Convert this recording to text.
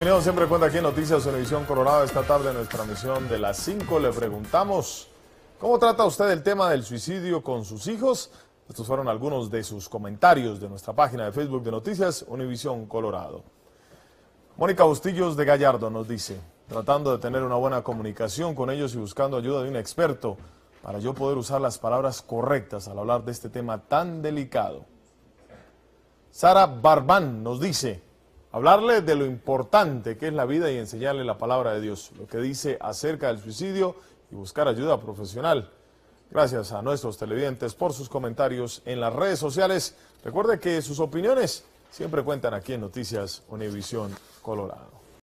Bienvenidos siempre cuenta aquí en Noticias Televisión Colorado. Esta tarde en nuestra misión de las 5 le preguntamos ¿Cómo trata usted el tema del suicidio con sus hijos? Estos fueron algunos de sus comentarios de nuestra página de Facebook de Noticias Univisión Colorado. Mónica Bustillos de Gallardo nos dice, tratando de tener una buena comunicación con ellos y buscando ayuda de un experto para yo poder usar las palabras correctas al hablar de este tema tan delicado. Sara Barbán nos dice, hablarle de lo importante que es la vida y enseñarle la palabra de Dios, lo que dice acerca del suicidio y buscar ayuda profesional. Gracias a nuestros televidentes por sus comentarios en las redes sociales. Recuerde que sus opiniones siempre cuentan aquí en Noticias Univisión Colorado.